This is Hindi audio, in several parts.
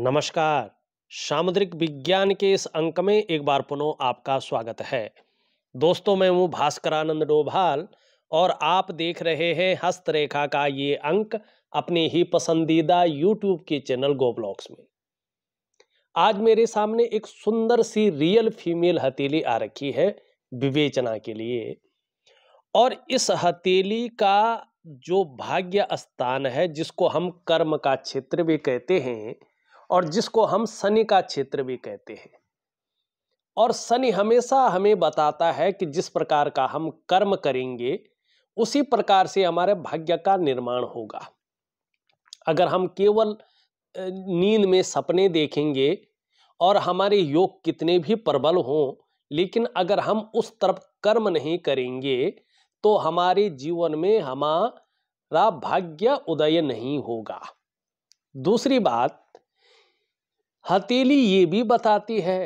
नमस्कार सामुद्रिक विज्ञान के इस अंक में एक बार पुनः आपका स्वागत है दोस्तों मैं हूँ भास्करानंद डोभाल और आप देख रहे हैं हस्तरेखा का ये अंक अपने ही पसंदीदा यूट्यूब के चैनल गोब्लॉक्स में आज मेरे सामने एक सुंदर सी रियल फीमेल हथेली आ रखी है विवेचना के लिए और इस हथेली का जो भाग्य स्थान है जिसको हम कर्म का क्षेत्र भी कहते हैं और जिसको हम शनि का क्षेत्र भी कहते हैं और शनि हमेशा हमें बताता है कि जिस प्रकार का हम कर्म करेंगे उसी प्रकार से हमारे भाग्य का निर्माण होगा अगर हम केवल नींद में सपने देखेंगे और हमारे योग कितने भी प्रबल हों लेकिन अगर हम उस तरफ कर्म नहीं करेंगे तो हमारे जीवन में हमारा भाग्य उदय नहीं होगा दूसरी बात हथेली ये भी बताती है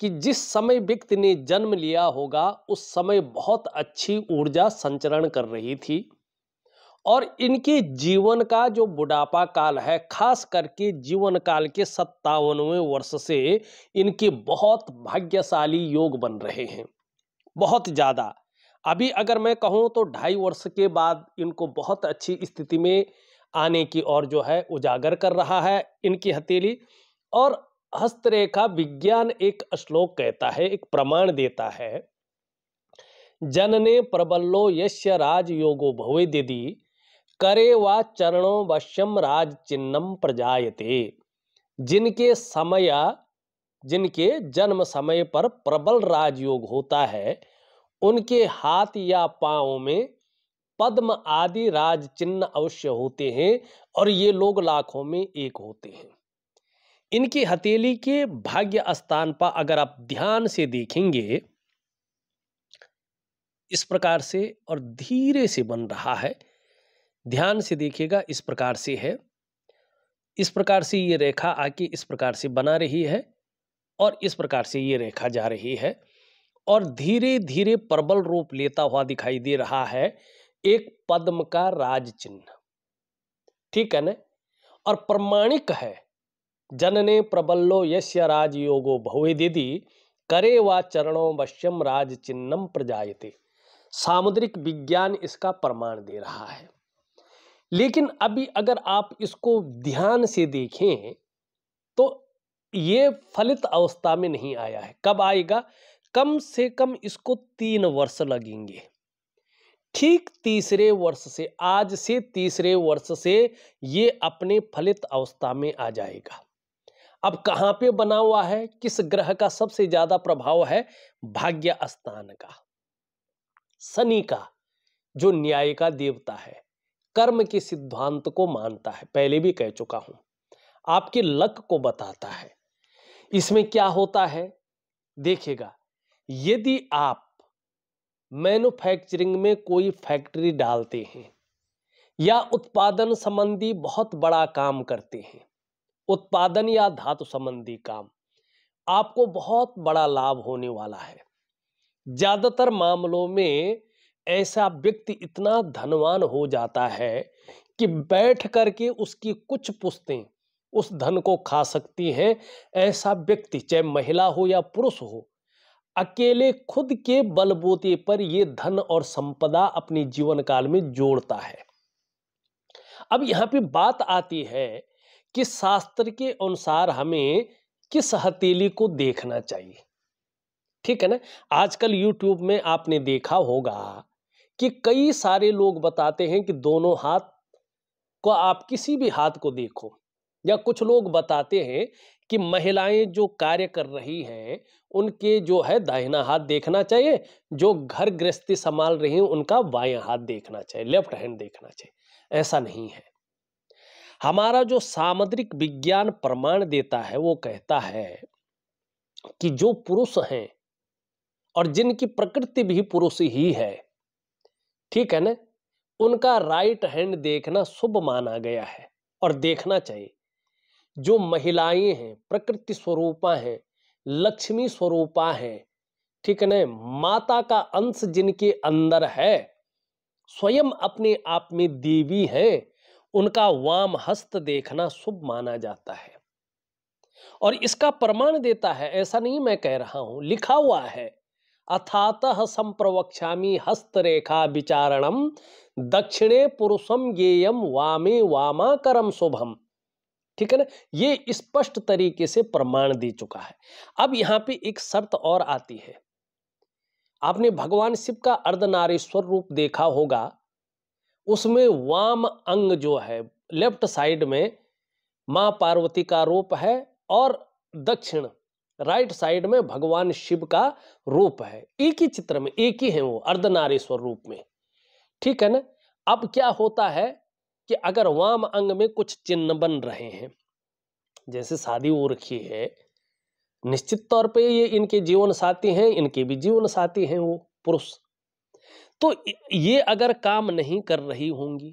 कि जिस समय व्यक्ति ने जन्म लिया होगा उस समय बहुत अच्छी ऊर्जा संचरण कर रही थी और इनके जीवन का जो बुढ़ापा काल है खास करके जीवन काल के सत्तावनवें वर्ष से इनके बहुत भाग्यशाली योग बन रहे हैं बहुत ज़्यादा अभी अगर मैं कहूँ तो ढाई वर्ष के बाद इनको बहुत अच्छी स्थिति में आने की ओर जो है उजागर कर रहा है इनकी हथेली और हस्तरेखा विज्ञान एक श्लोक कहता है एक प्रमाण देता है जनने प्रबल्लो यश्य राजयोगो भवे दिदी करे व चरणो वश्यम राज चिन्हम प्रजायते जिनके समय जिनके जन्म समय पर प्रबल राजयोग होता है उनके हाथ या पाओ में पद्म आदि राज चिन्ह अवश्य होते हैं और ये लोग लाखों में एक होते हैं इनकी हथेली के भाग्य स्थान पर अगर आप ध्यान से देखेंगे इस प्रकार से और धीरे से बन रहा है ध्यान से देखिएगा इस प्रकार से है इस प्रकार से ये रेखा आके इस प्रकार से बना रही है और इस प्रकार से ये रेखा जा रही है और धीरे धीरे प्रबल रूप लेता हुआ दिखाई दे रहा है एक पद्म का राज चिन्ह ठीक है ना और प्रमाणिक है जनने प्रबल्लो यस्य राजयोगो भवेदिदि करे व चरणों वश्यम राज चिन्हम प्रजायते सामुद्रिक विज्ञान इसका प्रमाण दे रहा है लेकिन अभी अगर आप इसको ध्यान से देखें तो ये फलित अवस्था में नहीं आया है कब आएगा कम से कम इसको तीन वर्ष लगेंगे ठीक तीसरे वर्ष से आज से तीसरे वर्ष से ये अपने फलित अवस्था में आ जाएगा अब कहाँ पे बना हुआ है किस ग्रह का सबसे ज्यादा प्रभाव है भाग्य स्थान का शनि का जो न्याय का देवता है कर्म के सिद्धांत को मानता है पहले भी कह चुका हूं आपके लक को बताता है इसमें क्या होता है देखिएगा यदि आप मैन्युफैक्चरिंग में कोई फैक्ट्री डालते हैं या उत्पादन संबंधी बहुत बड़ा काम करते हैं उत्पादन या धातु संबंधी काम आपको बहुत बड़ा लाभ होने वाला है ज़्यादातर मामलों में ऐसा व्यक्ति इतना धनवान हो जाता है कि बैठ करके उसकी कुछ पुस्तें उस धन को खा सकती हैं ऐसा व्यक्ति चाहे महिला हो या पुरुष हो अकेले खुद के बलबूते पर यह धन और संपदा अपने जीवन काल में जोड़ता है अब यहां पे बात आती है कि शास्त्र के अनुसार हमें किस हथेली को देखना चाहिए ठीक है ना आजकल यूट्यूब में आपने देखा होगा कि कई सारे लोग बताते हैं कि दोनों हाथ को आप किसी भी हाथ को देखो या कुछ लोग बताते हैं कि महिलाएं जो कार्य कर रही हैं उनके जो है दाहिना हाथ देखना चाहिए जो घर गृहस्थी संभाल रही हैं उनका बाया हाथ देखना चाहिए लेफ्ट हैंड देखना चाहिए ऐसा नहीं है हमारा जो सामुद्रिक विज्ञान प्रमाण देता है वो कहता है कि जो पुरुष हैं और जिनकी प्रकृति भी पुरुष ही है ठीक है ना उनका राइट हैंड देखना शुभ माना गया है और देखना चाहिए जो महिलाएं हैं प्रकृति स्वरूपा हैं लक्ष्मी स्वरूपा हैं ठीक है ना माता का अंश जिनके अंदर है स्वयं अपने आप में देवी हैं उनका वाम हस्त देखना शुभ माना जाता है और इसका प्रमाण देता है ऐसा नहीं मैं कह रहा हूं लिखा हुआ है अथातः संप्रवक्षामी हस्तरेखा विचारणम दक्षिणे पुरुषम गेयम वामे वामा करम शुभम ठीक है ना ये स्पष्ट तरीके से प्रमाण दे चुका है अब यहां पे एक शर्त और आती है आपने भगवान शिव का अर्धनारेश्वर रूप देखा होगा उसमें वाम अंग जो है लेफ्ट साइड में माँ पार्वती का रूप है और दक्षिण राइट साइड में भगवान शिव का रूप है एक ही चित्र में एक ही है वो अर्धनारेश्वर रूप में ठीक है ना अब क्या होता है कि अगर वाम अंग में कुछ चिन्ह बन रहे हैं जैसे शादी वो रखी है निश्चित तौर पे ये इनके जीवन साथी हैं इनके भी जीवन साथी हैं वो पुरुष तो ये अगर काम नहीं कर रही होंगी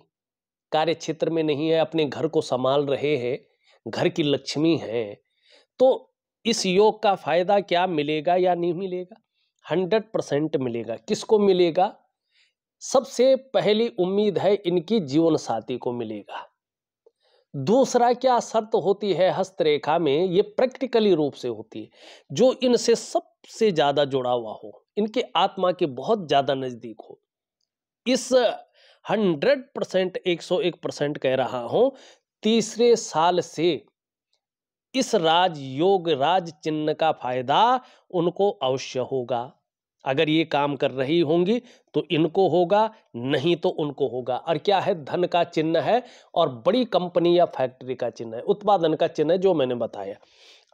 कार्य क्षेत्र में नहीं है अपने घर को संभाल रहे हैं घर की लक्ष्मी है तो इस योग का फायदा क्या मिलेगा या नहीं मिलेगा हंड्रेड परसेंट मिलेगा किसको मिलेगा सबसे पहली उम्मीद है इनकी जीवन साथी को मिलेगा दूसरा क्या शर्त होती है हस्तरेखा में ये प्रैक्टिकली रूप से होती है जो इनसे सबसे ज़्यादा जुड़ा हुआ हो इनके आत्मा के बहुत ज़्यादा नज़दीक हो इस हंड्रेड परसेंट एक सौ एक परसेंट कह रहा हूँ तीसरे साल से इस राज योग राज चिन्ह का फायदा उनको अवश्य होगा अगर ये काम कर रही होंगी तो इनको होगा नहीं तो उनको होगा और क्या है धन का चिन्ह है और बड़ी कंपनी या फैक्ट्री का चिन्ह है उत्पादन का चिन्ह है जो मैंने बताया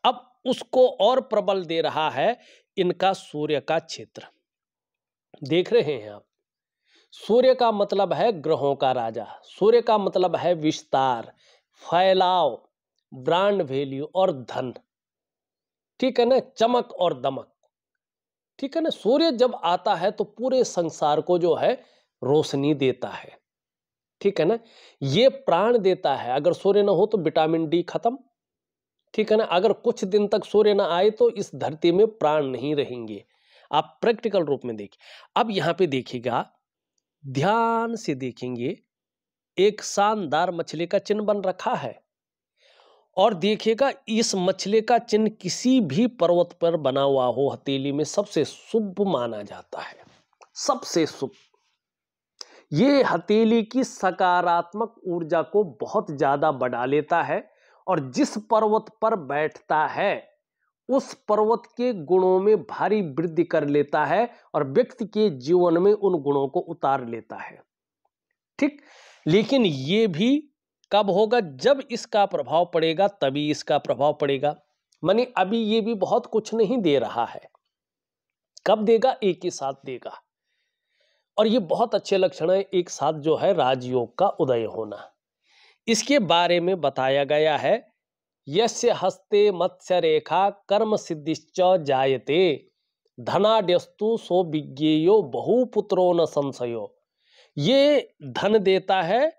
अब उसको और प्रबल दे रहा है इनका सूर्य का क्षेत्र देख रहे हैं आप सूर्य का मतलब है ग्रहों का राजा सूर्य का मतलब है विस्तार फैलाव ब्रांड वैल्यू और धन ठीक है ना चमक और दमक ठीक है ना सूर्य जब आता है तो पूरे संसार को जो है रोशनी देता है ठीक है ना ये प्राण देता है अगर सूर्य ना हो तो विटामिन डी खत्म ठीक है ना अगर कुछ दिन तक सूर्य ना आए तो इस धरती में प्राण नहीं रहेंगे आप प्रैक्टिकल रूप में देखिए अब यहाँ पे देखिएगा ध्यान से देखेंगे एक शानदार मछली का चिन्ह बन रखा है और देखिएगा इस मछली का चिन्ह किसी भी पर्वत पर बना हुआ हो हथेली में सबसे शुभ माना जाता है सबसे शुभ ये हथेली की सकारात्मक ऊर्जा को बहुत ज़्यादा बढ़ा लेता है और जिस पर्वत पर बैठता है उस पर्वत के गुणों में भारी वृद्धि कर लेता है और व्यक्ति के जीवन में उन गुणों को उतार लेता है ठीक लेकिन ये भी कब होगा जब इसका प्रभाव पड़ेगा तभी इसका प्रभाव पड़ेगा मानी अभी ये भी बहुत कुछ नहीं दे रहा है कब देगा एक ही साथ देगा और ये बहुत अच्छे लक्षण है एक साथ जो है राजयोग का उदय होना इसके बारे में बताया गया है यस्य हस्ते मत्स्य रेखा कर्म सिद्धिश्च जायते धनाड्यस्तु सो विज्ञेयो बहुपुत्रो न संशयो ये धन देता है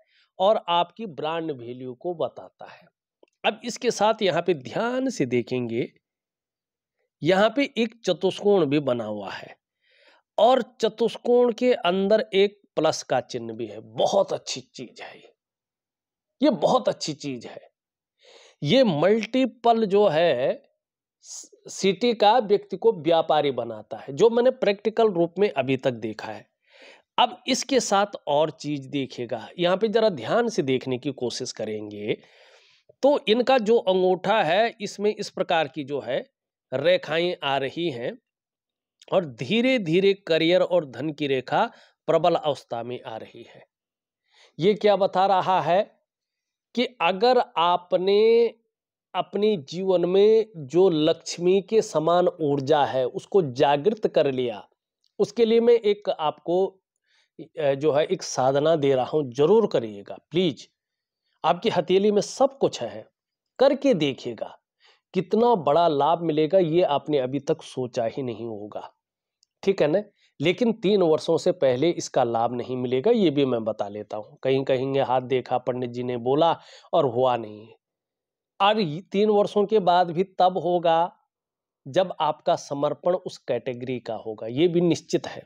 और आपकी ब्रांड वैल्यू को बताता है अब इसके साथ यहाँ पे ध्यान से देखेंगे यहाँ पे एक चतुष्कोण भी बना हुआ है और चतुष्कोण के अंदर एक प्लस का चिन्ह भी है बहुत अच्छी चीज है ये ये बहुत अच्छी चीज है ये मल्टीपल जो है सिटी का व्यक्ति को व्यापारी बनाता है जो मैंने प्रैक्टिकल रूप में अभी तक देखा है अब इसके साथ और चीज देखेगा यहां पे जरा ध्यान से देखने की कोशिश करेंगे तो इनका जो अंगूठा है इसमें इस प्रकार की जो है रेखाएं आ रही हैं और धीरे धीरे करियर और धन की रेखा प्रबल अवस्था में आ रही है ये क्या बता रहा है कि अगर आपने अपनी जीवन में जो लक्ष्मी के समान ऊर्जा है उसको जागृत कर लिया उसके लिए मैं एक आपको जो है एक साधना दे रहा हूँ जरूर करिएगा प्लीज आपकी हथेली में सब कुछ है करके देखिएगा कितना बड़ा लाभ मिलेगा ये आपने अभी तक सोचा ही नहीं होगा ठीक है ना लेकिन तीन वर्षों से पहले इसका लाभ नहीं मिलेगा ये भी मैं बता लेता हूँ कहीं कहेंगे हाथ देखा पंडित जी ने बोला और हुआ नहीं और तीन वर्षों के बाद भी तब होगा जब आपका समर्पण उस कैटेगरी का होगा ये भी निश्चित है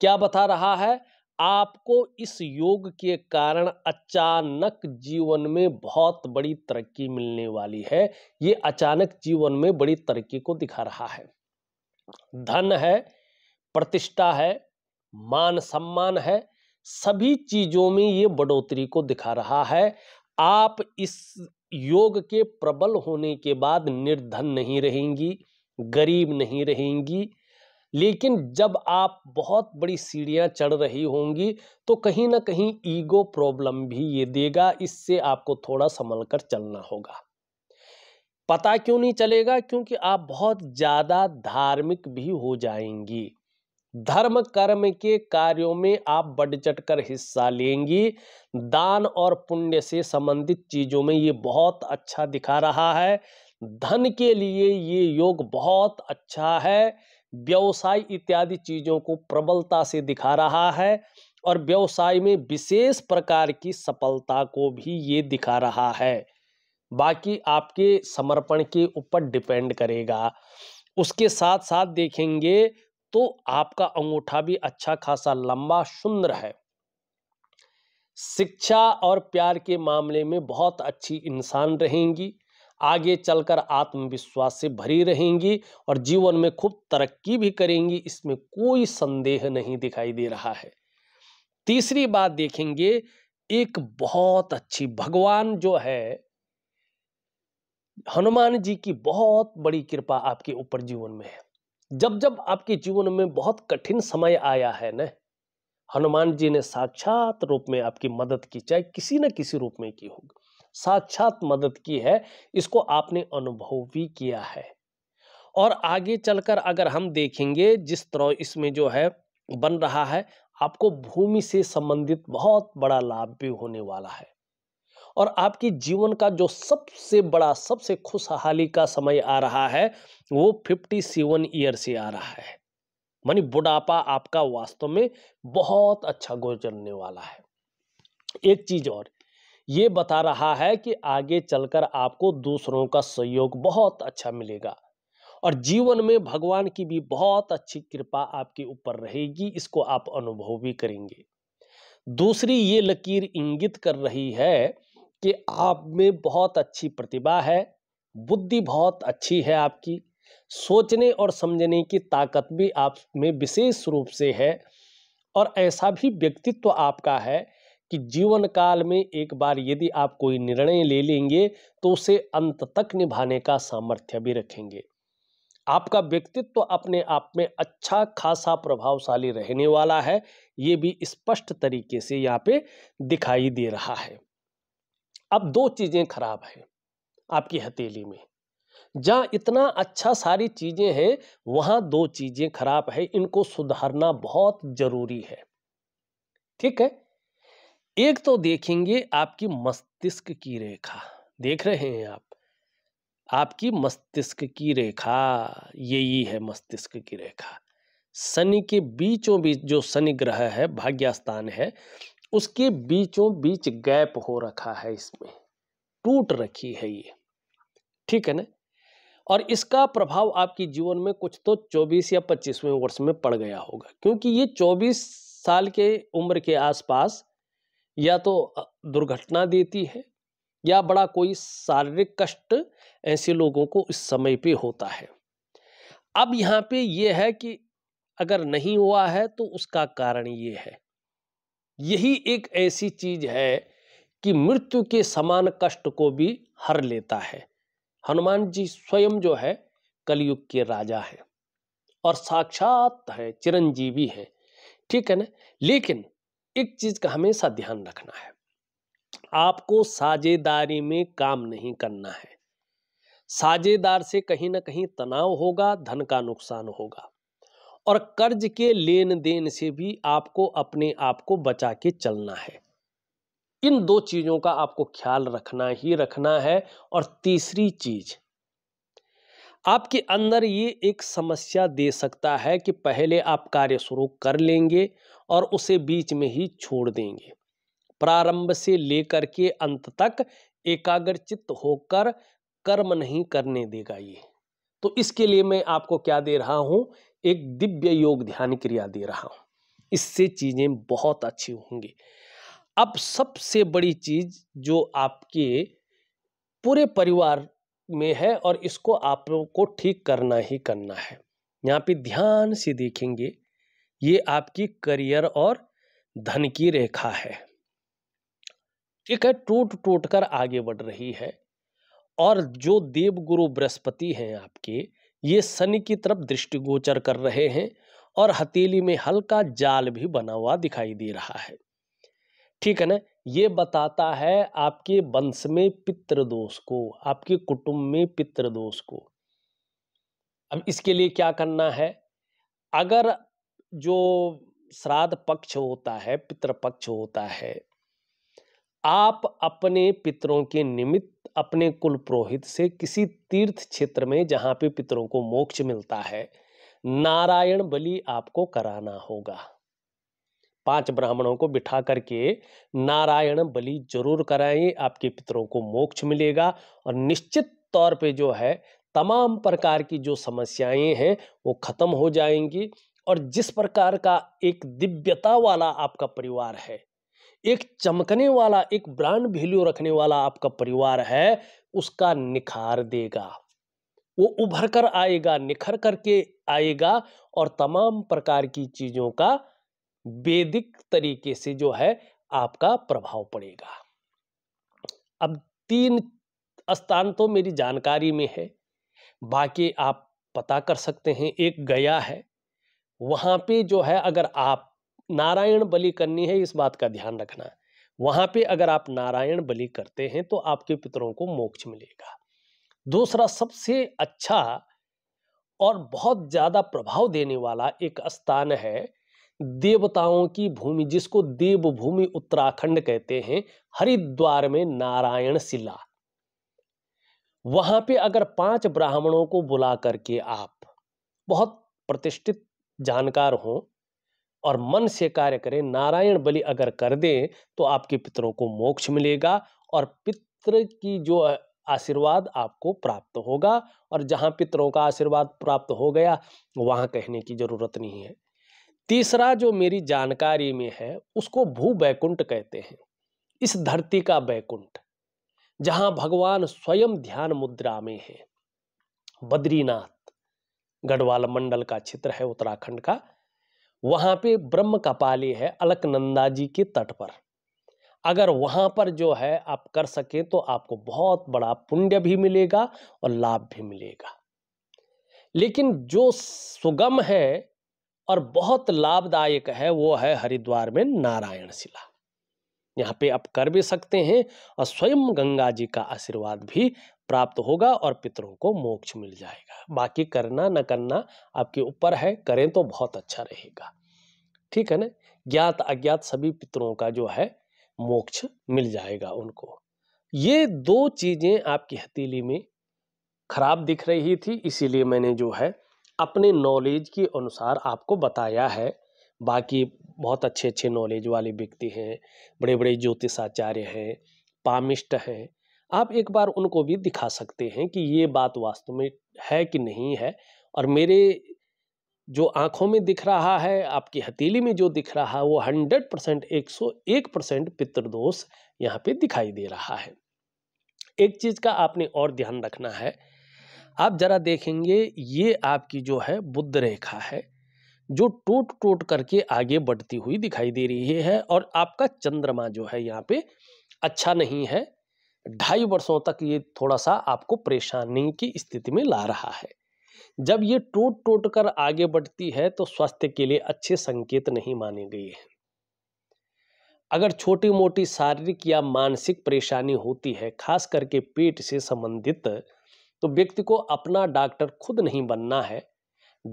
क्या बता रहा है आपको इस योग के कारण अचानक जीवन में बहुत बड़ी तरक्की मिलने वाली है ये अचानक जीवन में बड़ी तरक्की को दिखा रहा है धन है प्रतिष्ठा है मान सम्मान है सभी चीज़ों में ये बढ़ोतरी को दिखा रहा है आप इस योग के प्रबल होने के बाद निर्धन नहीं रहेंगी गरीब नहीं रहेंगी लेकिन जब आप बहुत बड़ी सीढ़ियां चढ़ रही होंगी तो कहीं ना कहीं ईगो प्रॉब्लम भी ये देगा इससे आपको थोड़ा संभल कर चलना होगा पता क्यों नहीं चलेगा क्योंकि आप बहुत ज़्यादा धार्मिक भी हो जाएंगी धर्म कर्म के कार्यों में आप बढ़ चढ़ कर हिस्सा लेंगी दान और पुण्य से संबंधित चीज़ों में ये बहुत अच्छा दिखा रहा है धन के लिए ये योग बहुत अच्छा है व्यवसाय इत्यादि चीज़ों को प्रबलता से दिखा रहा है और व्यवसाय में विशेष प्रकार की सफलता को भी ये दिखा रहा है बाकी आपके समर्पण के ऊपर डिपेंड करेगा उसके साथ साथ देखेंगे तो आपका अंगूठा भी अच्छा खासा लंबा सुंदर है शिक्षा और प्यार के मामले में बहुत अच्छी इंसान रहेंगी आगे चलकर आत्मविश्वास से भरी रहेंगी और जीवन में खूब तरक्की भी करेंगी इसमें कोई संदेह नहीं दिखाई दे रहा है तीसरी बात देखेंगे एक बहुत अच्छी भगवान जो है हनुमान जी की बहुत बड़ी कृपा आपके ऊपर जीवन में है जब जब आपके जीवन में बहुत कठिन समय आया है न हनुमान जी ने साक्षात रूप में आपकी मदद की चाहे किसी न किसी रूप में की होगी साक्षात मदद की है इसको आपने अनुभव भी किया है और आगे चलकर अगर हम देखेंगे जिस तरह इसमें जो है बन रहा है आपको भूमि से संबंधित बहुत बड़ा लाभ भी होने वाला है और आपकी जीवन का जो सबसे बड़ा सबसे खुशहाली का समय आ रहा है वो फिफ्टी सेवन ईयर से आ रहा है मानी बुढ़ापा आपका वास्तव में बहुत अच्छा गुजरने वाला है एक चीज और ये बता रहा है कि आगे चलकर आपको दूसरों का सहयोग बहुत अच्छा मिलेगा और जीवन में भगवान की भी बहुत अच्छी कृपा आपके ऊपर रहेगी इसको आप अनुभव भी करेंगे दूसरी ये लकीर इंगित कर रही है कि आप में बहुत अच्छी प्रतिभा है बुद्धि बहुत अच्छी है आपकी सोचने और समझने की ताकत भी आप में विशेष रूप से है और ऐसा भी व्यक्तित्व आपका है कि जीवन काल में एक बार यदि आप कोई निर्णय ले लेंगे तो उसे अंत तक निभाने का सामर्थ्य भी रखेंगे आपका व्यक्तित्व अपने आप में अच्छा खासा प्रभावशाली रहने वाला है ये भी स्पष्ट तरीके से यहाँ पे दिखाई दे रहा है अब दो चीज़ें खराब हैं आपकी हथेली में जहाँ इतना अच्छा सारी चीज़ें हैं वहाँ दो चीज़ें खराब है इनको सुधारना बहुत ज़रूरी है ठीक है एक तो देखेंगे आपकी मस्तिष्क की रेखा देख रहे हैं आप आपकी मस्तिष्क की रेखा यही है मस्तिष्क की रेखा शनि के बीचों बीच जो शनि ग्रह है स्थान है उसके बीचों बीच गैप हो रखा है इसमें टूट रखी है ये ठीक है ना और इसका प्रभाव आपके जीवन में कुछ तो 24 या 25वें वर्ष में पड़ गया होगा क्योंकि ये 24 साल के उम्र के आसपास या तो दुर्घटना देती है या बड़ा कोई शारीरिक कष्ट ऐसे लोगों को इस समय पे होता है अब यहाँ पे ये है कि अगर नहीं हुआ है तो उसका कारण ये है यही एक ऐसी चीज है कि मृत्यु के समान कष्ट को भी हर लेता है हनुमान जी स्वयं जो है कलयुग के राजा हैं और साक्षात हैं चिरंजीवी हैं ठीक है ना लेकिन एक चीज का हमेशा ध्यान रखना है आपको साझेदारी में काम नहीं करना है साझेदार से कहीं ना कहीं तनाव होगा धन का नुकसान होगा और कर्ज के लेन देन से भी आपको अपने आप को बचा के चलना है इन दो चीजों का आपको ख्याल रखना ही रखना है और तीसरी चीज आपके अंदर ये एक समस्या दे सकता है कि पहले आप कार्य शुरू कर लेंगे और उसे बीच में ही छोड़ देंगे प्रारंभ से लेकर के अंत तक एकाग्रचित होकर कर्म नहीं करने देगा ये तो इसके लिए मैं आपको क्या दे रहा हूं एक दिव्य योग ध्यान क्रिया दे रहा हूं इससे चीज़ें बहुत अच्छी होंगी अब सबसे बड़ी चीज़ जो आपके पूरे परिवार में है और इसको आप लोगों को ठीक करना ही करना है यहाँ पे ध्यान से देखेंगे ये आपकी करियर और धन की रेखा है ठीक है टूट टूट कर आगे बढ़ रही है और जो देवगुरु बृहस्पति हैं आपके ये शनि की तरफ दृष्टिगोचर कर रहे हैं और हथेली में हल्का जाल भी बना हुआ दिखाई दे रहा है ठीक है ना ये बताता है आपके वंश में पितृदोष को आपके कुटुंब में पितृदोष को अब इसके लिए क्या करना है अगर जो श्राद्ध पक्ष होता है पितृपक्ष होता है आप अपने पितरों के निमित्त अपने कुल पुरोहित से किसी तीर्थ क्षेत्र में जहाँ पे पितरों को मोक्ष मिलता है नारायण बलि आपको कराना होगा पांच ब्राह्मणों को बिठा करके नारायण बलि जरूर कराएं आपके पितरों को मोक्ष मिलेगा और निश्चित तौर पे जो है तमाम प्रकार की जो समस्याएं हैं वो खत्म हो जाएंगी और जिस प्रकार का एक दिव्यता वाला आपका परिवार है एक चमकने वाला एक ब्रांड वैल्यू रखने वाला आपका परिवार है उसका निखार देगा वो उभर कर आएगा निखर करके आएगा और तमाम प्रकार की चीजों का वैदिक तरीके से जो है आपका प्रभाव पड़ेगा अब तीन स्थान तो मेरी जानकारी में है बाकी आप पता कर सकते हैं एक गया है वहाँ पे जो है अगर आप नारायण बलि करनी है इस बात का ध्यान रखना वहां पे अगर आप नारायण बलि करते हैं तो आपके पितरों को मोक्ष मिलेगा दूसरा सबसे अच्छा और बहुत ज़्यादा प्रभाव देने वाला एक स्थान है देवताओं की भूमि जिसको देवभूमि उत्तराखंड कहते हैं हरिद्वार में नारायण शिला वहां पे अगर पांच ब्राह्मणों को बुला करके आप बहुत प्रतिष्ठित जानकार हो और मन से कार्य करें नारायण बलि अगर कर दें तो आपके पितरों को मोक्ष मिलेगा और पितृ की जो आशीर्वाद आपको प्राप्त होगा और जहां पितरों का आशीर्वाद प्राप्त हो गया वहां कहने की जरूरत नहीं है तीसरा जो मेरी जानकारी में है उसको भू बैकुंठ कहते हैं इस धरती का बैकुंठ जहां भगवान स्वयं ध्यान मुद्रा में है बद्रीनाथ गढ़वाल मंडल का क्षेत्र है उत्तराखंड का वहाँ पे ब्रह्म कपाली है अलकनंदा जी के तट पर अगर वहाँ पर जो है आप कर सकें तो आपको बहुत बड़ा पुण्य भी मिलेगा और लाभ भी मिलेगा लेकिन जो सुगम है और बहुत लाभदायक है वो है हरिद्वार में नारायण शिला यहाँ पे आप कर भी सकते हैं और स्वयं गंगा जी का आशीर्वाद भी प्राप्त होगा और पितरों को मोक्ष मिल जाएगा बाकी करना न करना आपके ऊपर है करें तो बहुत अच्छा रहेगा ठीक है ना ज्ञात अज्ञात सभी पितरों का जो है मोक्ष मिल जाएगा उनको ये दो चीज़ें आपकी हथेली में खराब दिख रही थी इसीलिए मैंने जो है अपने नॉलेज के अनुसार आपको बताया है बाकी बहुत अच्छे अच्छे नॉलेज वाले व्यक्ति हैं बड़े बड़े ज्योतिषाचार्य हैं पामिष्ट हैं आप एक बार उनको भी दिखा सकते हैं कि ये बात वास्तव में है कि नहीं है और मेरे जो आंखों में दिख रहा है आपकी हथेली में जो दिख रहा है वो हंड्रेड परसेंट एक सौ एक परसेंट पितृदोष यहाँ पे दिखाई दे रहा है एक चीज़ का आपने और ध्यान रखना है आप ज़रा देखेंगे ये आपकी जो है बुद्ध रेखा है जो टूट टूट करके आगे बढ़ती हुई दिखाई दे रही है और आपका चंद्रमा जो है यहाँ पे अच्छा नहीं है ढाई वर्षों तक ये थोड़ा सा आपको परेशानी की स्थिति में ला रहा है जब ये टूट टूट कर आगे बढ़ती है तो स्वास्थ्य के लिए अच्छे संकेत नहीं माने गई है अगर छोटी मोटी शारीरिक या मानसिक परेशानी होती है खास करके पेट से संबंधित तो व्यक्ति को अपना डॉक्टर खुद नहीं बनना है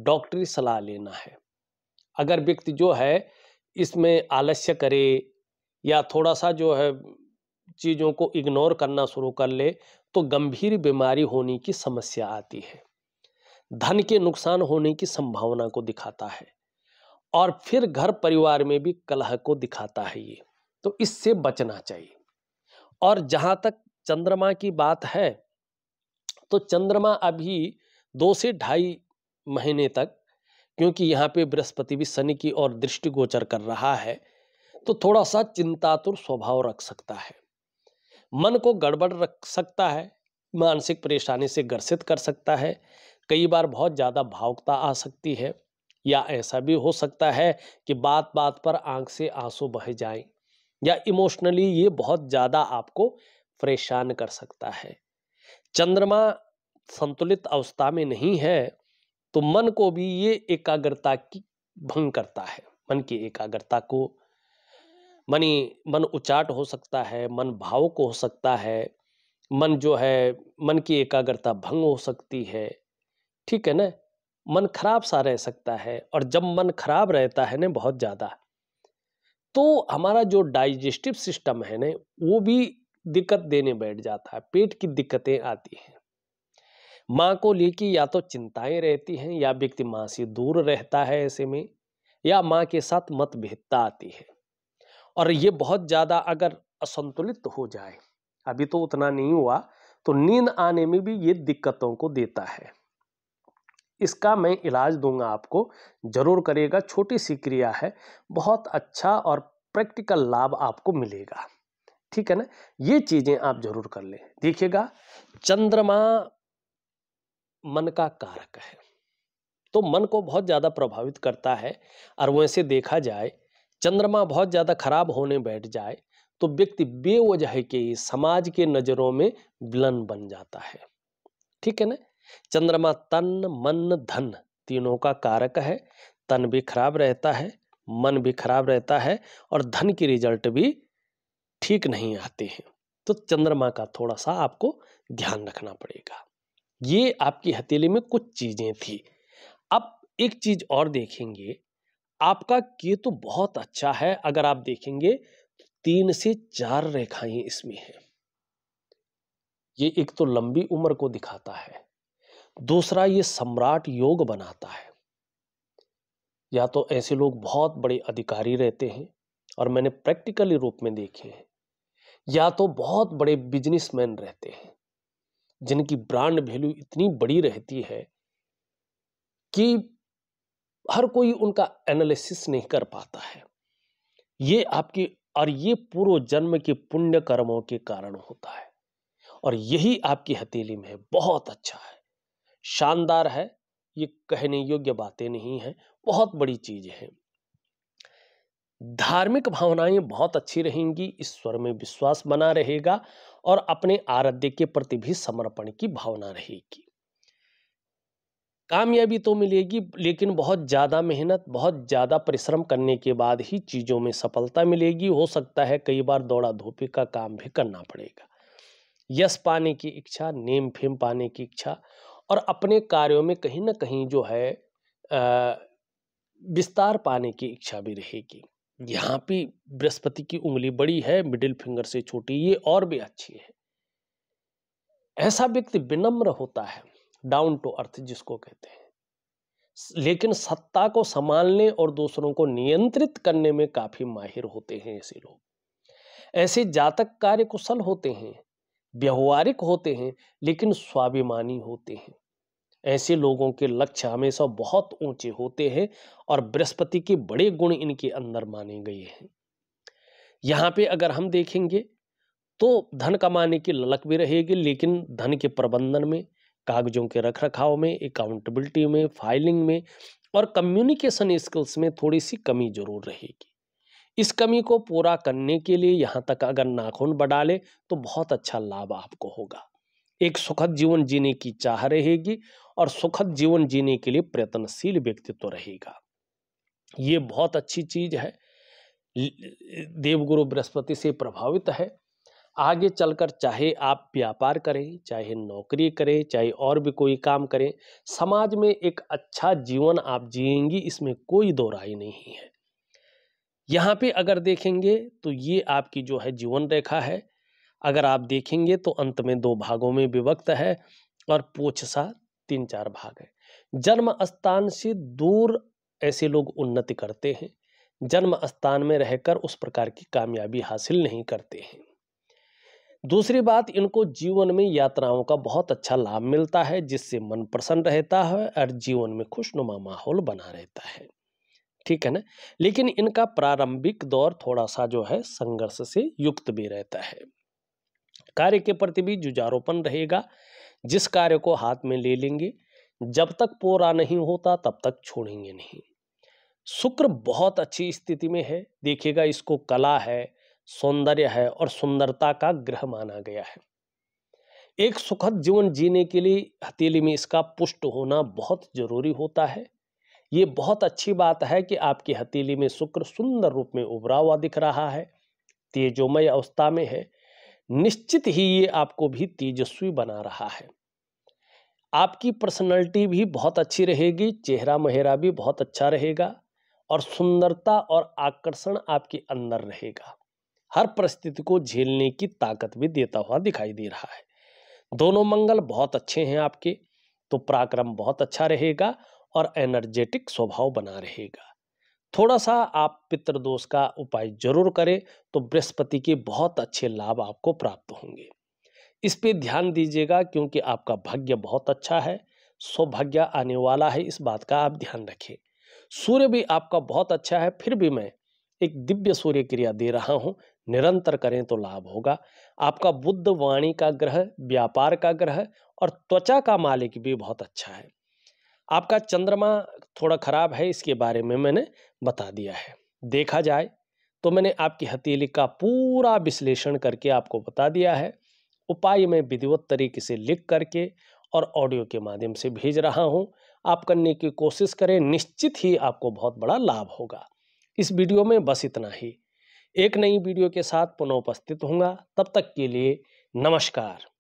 डॉक्टरी सलाह लेना है अगर व्यक्ति जो है इसमें आलस्य करे या थोड़ा सा जो है चीज़ों को इग्नोर करना शुरू कर ले तो गंभीर बीमारी होने की समस्या आती है धन के नुकसान होने की संभावना को दिखाता है और फिर घर परिवार में भी कलह को दिखाता है ये तो इससे बचना चाहिए और जहाँ तक चंद्रमा की बात है तो चंद्रमा अभी दो से ढाई महीने तक क्योंकि यहाँ पे बृहस्पति भी शनि की ओर दृष्टिगोचर कर रहा है तो थोड़ा सा चिंतातुर स्वभाव रख सकता है मन को गड़बड़ रख सकता है मानसिक परेशानी से ग्रसित कर सकता है कई बार बहुत ज़्यादा भावुकता आ सकती है या ऐसा भी हो सकता है कि बात बात पर आंख से आंसू बह जाएं या इमोशनली ये बहुत ज़्यादा आपको परेशान कर सकता है चंद्रमा संतुलित अवस्था में नहीं है तो मन को भी ये एकाग्रता की भंग करता है मन की एकाग्रता को मनी मन उचाट हो सकता है मन भावुक हो सकता है मन जो है मन की एकाग्रता भंग हो सकती है ठीक है ना मन खराब सा रह सकता है और जब मन खराब रहता है ना बहुत ज़्यादा तो हमारा जो डाइजेस्टिव सिस्टम है ना वो भी दिक्कत देने बैठ जाता है पेट की दिक्कतें आती हैं माँ को लेके या तो चिंताएं रहती हैं या व्यक्ति माँ से दूर रहता है ऐसे में या माँ के साथ मतभेदता आती है और ये बहुत ज़्यादा अगर असंतुलित हो जाए अभी तो उतना नहीं हुआ तो नींद आने में भी ये दिक्कतों को देता है इसका मैं इलाज दूंगा आपको ज़रूर करिएगा छोटी सी क्रिया है बहुत अच्छा और प्रैक्टिकल लाभ आपको मिलेगा ठीक है ना ये चीज़ें आप जरूर कर ले देखिएगा चंद्रमा मन का कारक है तो मन को बहुत ज़्यादा प्रभावित करता है और वैसे देखा जाए चंद्रमा बहुत ज़्यादा खराब होने बैठ जाए तो व्यक्ति बेवजह के समाज के नज़रों में विलन बन जाता है ठीक है ना चंद्रमा तन मन धन तीनों का कारक है तन भी खराब रहता है मन भी खराब रहता है और धन की रिजल्ट भी ठीक नहीं आते हैं तो चंद्रमा का थोड़ा सा आपको ध्यान रखना पड़ेगा ये आपकी हथेली में कुछ चीज़ें थी अब एक चीज़ और देखेंगे आपका केतु तो बहुत अच्छा है अगर आप देखेंगे तीन से चार रेखाएं इसमें हैं ये एक तो लंबी उम्र को दिखाता है दूसरा ये सम्राट योग बनाता है या तो ऐसे लोग बहुत बड़े अधिकारी रहते हैं और मैंने प्रैक्टिकली रूप में देखे हैं या तो बहुत बड़े बिजनेसमैन रहते हैं जिनकी ब्रांड वैल्यू इतनी बड़ी रहती है कि हर कोई उनका एनालिसिस नहीं कर पाता है ये आपकी और ये पूर्व जन्म के पुण्य कर्मों के कारण होता है और यही आपकी हथेली में बहुत अच्छा है शानदार है ये कहने योग्य बातें नहीं है बहुत बड़ी चीज है धार्मिक भावनाएं बहुत अच्छी रहेंगी ईश्वर में विश्वास बना रहेगा और अपने आराध्य के प्रति भी समर्पण की भावना रहेगी कामयाबी तो मिलेगी लेकिन बहुत ज़्यादा मेहनत बहुत ज़्यादा परिश्रम करने के बाद ही चीज़ों में सफलता मिलेगी हो सकता है कई बार दौड़ा धोपी का काम भी करना पड़ेगा यश पाने की इच्छा नेम फेम पाने की इच्छा और अपने कार्यों में कहीं ना कहीं जो है विस्तार पाने की इच्छा भी रहेगी यहाँ पे बृहस्पति की उंगली बड़ी है मिडिल फिंगर से छोटी ये और भी अच्छी है ऐसा व्यक्ति विनम्र होता है डाउन टू अर्थ जिसको कहते हैं लेकिन सत्ता को संभालने और दूसरों को नियंत्रित करने में काफी माहिर होते हैं ऐसे लोग ऐसे जातक कार्य कुशल होते हैं व्यवहारिक होते हैं लेकिन स्वाभिमानी होते हैं ऐसे लोगों के लक्ष्य हमेशा बहुत ऊंचे होते हैं और बृहस्पति के बड़े गुण इनके अंदर माने गए हैं यहाँ पे अगर हम देखेंगे तो धन कमाने की ललक भी रहेगी लेकिन धन के प्रबंधन में कागजों के रख रखाव में अकाउंटेबिलिटी में फाइलिंग में और कम्युनिकेशन स्किल्स में थोड़ी सी कमी जरूर रहेगी इस कमी को पूरा करने के लिए यहाँ तक अगर नाखून बढ़ा ले तो बहुत अच्छा लाभ आपको होगा एक सुखद जीवन जीने की चाह रहेगी और सुखद जीवन जीने के लिए प्रयत्नशील व्यक्तित्व तो रहेगा ये बहुत अच्छी चीज है देवगुरु बृहस्पति से प्रभावित है आगे चलकर चाहे आप व्यापार करें चाहे नौकरी करें चाहे और भी कोई काम करें समाज में एक अच्छा जीवन आप जिएंगी इसमें कोई दो राय नहीं है यहाँ पे अगर देखेंगे तो ये आपकी जो है जीवन रेखा है अगर आप देखेंगे तो अंत में दो भागों में विभक्त है और पोछसा तीन चार भाग है जन्म स्थान से दूर ऐसे लोग उन्नति करते हैं जन्म स्थान में रहकर उस प्रकार की कामयाबी हासिल नहीं करते हैं दूसरी बात इनको जीवन में यात्राओं का बहुत अच्छा लाभ मिलता है जिससे मन प्रसन्न रहता है और जीवन में खुशनुमा माहौल बना रहता है ठीक है ना लेकिन इनका प्रारंभिक दौर थोड़ा सा जो है संघर्ष से युक्त भी रहता है कार्य के प्रति भी जुजारोपण रहेगा जिस कार्य को हाथ में ले लेंगे जब तक पूरा नहीं होता तब तक छोड़ेंगे नहीं शुक्र बहुत अच्छी स्थिति में है देखिएगा इसको कला है सौंदर्य है और सुंदरता का ग्रह माना गया है एक सुखद जीवन जीने के लिए हथेली में इसका पुष्ट होना बहुत जरूरी होता है ये बहुत अच्छी बात है कि आपकी हथेली में शुक्र सुंदर रूप में उभरा हुआ दिख रहा है तेजोमय अवस्था में है निश्चित ही ये आपको भी तेजस्वी बना रहा है आपकी पर्सनैलिटी भी बहुत अच्छी रहेगी चेहरा महेरा भी बहुत अच्छा रहेगा और सुंदरता और आकर्षण आपके अंदर रहेगा हर परिस्थिति को झेलने की ताकत भी देता हुआ दिखाई दे रहा है दोनों मंगल बहुत अच्छे हैं आपके तो पराक्रम बहुत अच्छा रहेगा और एनर्जेटिक स्वभाव बना रहेगा थोड़ा सा आप पितृदोष का उपाय जरूर करें तो बृहस्पति के बहुत अच्छे लाभ आपको प्राप्त होंगे इस पे ध्यान दीजिएगा क्योंकि आपका भाग्य बहुत अच्छा है सौभाग्य आने वाला है इस बात का आप ध्यान रखें सूर्य भी आपका बहुत अच्छा है फिर भी मैं एक दिव्य सूर्य क्रिया दे रहा हूँ निरंतर करें तो लाभ होगा आपका बुद्ध वाणी का ग्रह व्यापार का ग्रह और त्वचा का मालिक भी बहुत अच्छा है आपका चंद्रमा थोड़ा खराब है इसके बारे में मैंने बता दिया है देखा जाए तो मैंने आपकी हथेली का पूरा विश्लेषण करके आपको बता दिया है उपाय में विधिवत तरीके से लिख करके और ऑडियो के माध्यम से भेज रहा हूँ आप करने की कोशिश करें निश्चित ही आपको बहुत बड़ा लाभ होगा इस वीडियो में बस इतना ही एक नई वीडियो के साथ पुनः उपस्थित होंगे तब तक के लिए नमस्कार